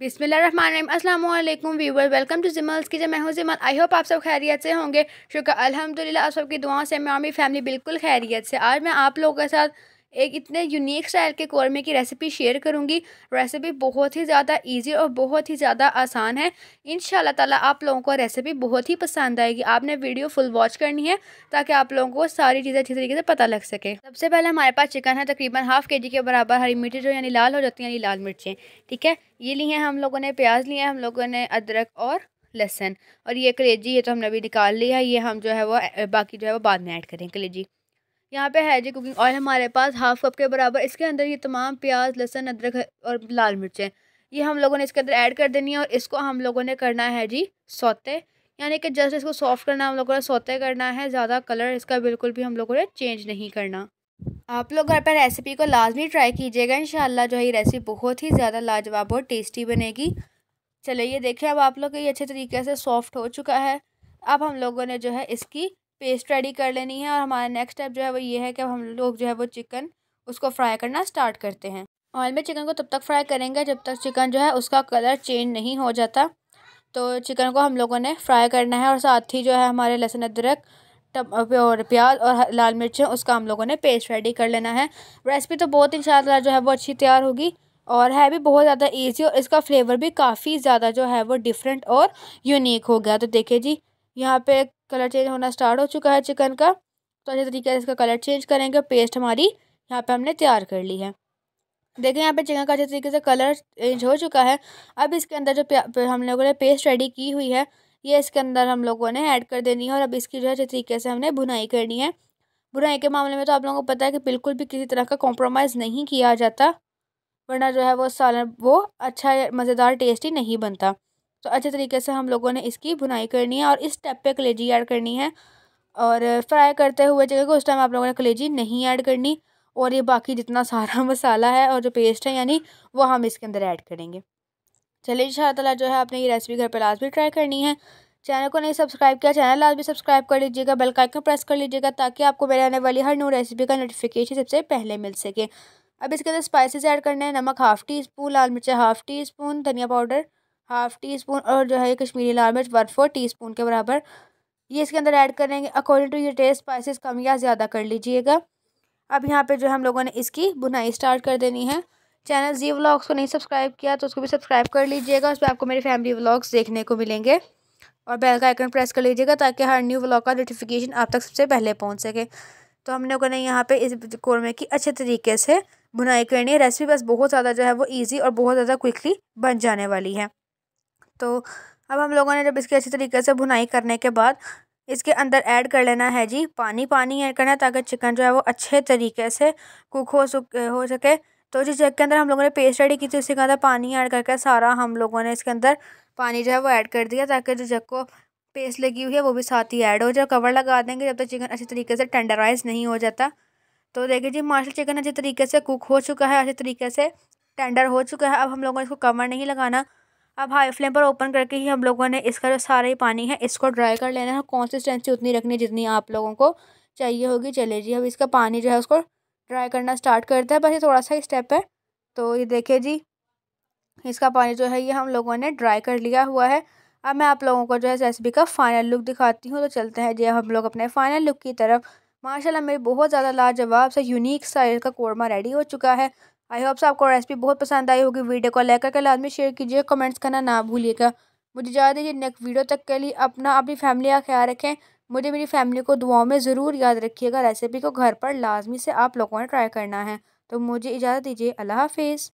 बिसमीम अल्लाम viewer welcome to जिमल्स की मैं हूँ जिमल आई होप आप सब खैरियत से होंगे शुक्र अल्हम्दुलिल्लाह आप सबकी दुआओं से मैं और मेरी फैमिली बिल्कुल खैरियत से आज मैं आप लोगों के साथ एक इतने यूनिक स्टाइल के कौरमे की रेसिपी शेयर करूंगी रेसिपी बहुत ही ज़्यादा इजी और बहुत ही ज़्यादा आसान है इन ताला आप लोगों को रेसिपी बहुत ही पसंद आएगी आपने वीडियो फुल वॉच करनी है ताकि आप लोगों को सारी चीज़ें अच्छी तरीके से पता लग सके सबसे पहले हमारे पास चिकन है तकरीबन हाफ के जी के बराबर हरी मिर्ची जो यानी लाल हो जाती है यानी लाल मिर्चें ठीक है ये ली हैं हम लोगों ने प्याज लिए हैं हम लोगों ने अदरक और लहसन और ये कलेजी ये तो हमने अभी निकाल लिया है ये हम जो है वो बाकी जो है वो बाद में ऐड करें कलेजी यहाँ पे है जी कुकिंग ऑयल हमारे पास हाफ कप के बराबर इसके अंदर ये तमाम प्याज लहसन अदरक और लाल मिर्चें ये हम लोगों ने इसके अंदर ऐड कर देनी है और इसको हम लोगों ने करना है जी सौते यानी कि जस्ट इसको सॉफ्ट करना हम लोगों ने सौते करना है ज़्यादा कलर इसका बिल्कुल भी हम लोगों ने चेंज नहीं करना आप लोग घर पर रेसिपी को लाजमी ट्राई कीजिएगा इन जो है ये रेसिपी बहुत ही ज़्यादा लाजवाब और टेस्टी बनेगी चलिए ये देखिए अब आप लोग ये अच्छे तरीके से सॉफ्ट हो चुका है अब हम लोगों ने जो है इसकी पेस्ट रेडी कर लेनी है और हमारा नेक्स्ट स्टेप जो है वो ये है कि हम लोग जो है वो चिकन उसको फ्राई करना स्टार्ट करते हैं ऑयल में चिकन को तब तक फ्राई करेंगे जब तक चिकन जो है उसका कलर चेंज नहीं हो जाता तो चिकन को हम लोगों ने फ्राई करना है और साथ ही जो है हमारे लहसुन अदरक और प्याज और लाल मिर्चें उसका हम लोगों ने पेस्ट रेडी कर लेना है रेसिपी तो बहुत इन जो है वो अच्छी तैयार होगी और है भी बहुत ज़्यादा ईजी और इसका फ्लेवर भी काफ़ी ज़्यादा जो है वो डिफरेंट और यूनिक हो गया तो देखिए जी यहाँ पे कलर चेंज होना स्टार्ट हो चुका है चिकन का तो अच्छे तरीके से इसका कलर चेंज करेंगे पेस्ट हमारी यहाँ पे हमने तैयार कर ली है देखें यहाँ पे चिकन का अच्छे तरीके से कलर चेंज हो चुका है अब इसके अंदर जो हम लोगों ने पेस्ट रेडी की हुई है ये इसके अंदर हम लोगों ने ऐड कर देनी है और अब इसकी जो है अच्छे तरीके से हमने बुनाई करनी है बुनाई के मामले में तो आप लोगों को पता है कि बिल्कुल भी किसी तरह का कॉम्प्रोमाइज़ नहीं किया जाता वरना जो है वो सालन वो अच्छा मज़ेदार टेस्टी नहीं बनता तो अच्छे तरीके से हम लोगों ने इसकी बुनाई करनी है और इस स्टेप पे कलेजी ऐड करनी है और फ्राई करते हुए जगह को उस टाइम आप लोगों ने कलेजी नहीं ऐड करनी और ये बाकी जितना सारा मसाला है और जो पेस्ट है यानी वो हम इसके अंदर ऐड करेंगे चलिए इन शाला जो है आपने ये रेसिपी घर पर लाजमी ट्राई करनी है चैनल को नहीं सब्सक्राइब किया चैनल भी सब्सक्राइब कर लीजिएगा बेल का आइकन प्रेस कर लीजिएगा ताकि आपको मेरे आने वाली हर न्यू रेसिपी का नोटिफिकेशन सबसे पहले मिल सके अब इसके अंदर स्पाइसेस ऐड करने हैं नमक हाफ़ टी स्पून लाल मिर्चा हाफ़ टी स्पून धनिया पाउडर हाफ़ टी स्पून और जो है कश्मीरी लाल मिर्च वन फोर टी स्पून के बराबर ये इसके अंदर ऐड करेंगे अकॉर्डिंग टू ये टेस्ट स्पाइसेस कम या ज़्यादा कर लीजिएगा अब यहाँ पे जो हम लोगों ने इसकी बुनाई स्टार्ट कर देनी है चैनल जी व्लॉग्स को नहीं सब्सक्राइब किया तो उसको भी सब्सक्राइब कर लीजिएगा उस पर आपको मेरे फैमिली व्लॉग्स देखने को मिलेंगे और बेल का आइकन प्रेस कर लीजिएगा ताकि हर न्यू व्लॉग का नोटिफिकेशन आप तक सबसे पहले पहुँच सके तो हम लोगों ने यहाँ पर इस कौरमे की अच्छे तरीके से बुनाई करनी है रेसिपी बस बहुत ज़्यादा जो है वो ईजी और बहुत ज़्यादा क्विकली बन जाने वाली है तो अब हम लोगों ने जब इसकी अच्छी तरीके से भुनाई करने के बाद इसके अंदर ऐड कर लेना है जी पानी पानी ऐड करना है ताकि चिकन जो है वो अच्छे तरीके से कुक हो सके हो सके तो जिस जग के अंदर हम लोगों ने पेस्ट रेडी की थी उसके अंदर पानी ऐड करके सारा हम लोगों ने इसके अंदर पानी जो है वो ऐड कर दिया ताकि जो जग को पेस्ट लगी हुई है वो भी साथ ही ऐड हो जाए कवर लगा देंगे जब तक तो चिकन अच्छे तरीके से टेंडराइज नहीं हो जाता तो देखिए जी मार्शल चिकन अच्छे तरीके से कुक हो चुका है अच्छे तरीके से टेंडर हो चुका है अब हम लोगों ने इसको कवर नहीं लगाना अब हाई फ्लेम पर ओपन करके ही हम लोगों ने इसका जो सारा ही पानी है इसको ड्राई कर लेना है कॉन्सिस्टेंसी उतनी रखनी है जितनी आप लोगों को चाहिए होगी चले जी अब इसका पानी जो है उसको ड्राई करना स्टार्ट करते हैं बस ये थोड़ा सा ही स्टेप है तो ये देखिए जी इसका पानी जो है ये हम लोगों ने ड्राई कर लिया हुआ है अब मैं आप लोगों को जो है रेसिपी का फाइनल लुक दिखाती हूँ तो चलते हैं जी हम लोग अपने फाइनल लुक की तरफ माशाल्लाह मेरी बहुत ज़्यादा लाजवाब से यूनिक स्टाइल का कोरमा रेडी हो चुका है आई होप आपको रेसिपी बहुत पसंद आई होगी वीडियो को लाइक करके लाजमी शेयर कीजिए कमेंट्स करना ना भूलिएगा मुझे याद दीजिए नेक्स्ट वीडियो तक के लिए अपना अपनी फैमिली का ख्याल रखें मुझे मेरी फैमिली को दुआओं में ज़रूर याद रखिएगा रेसिपी को घर पर लाजमी से आप लोगों ने ट्राई करना है तो मुझे इजाज़त दीजिए अल्लाह हाफिज़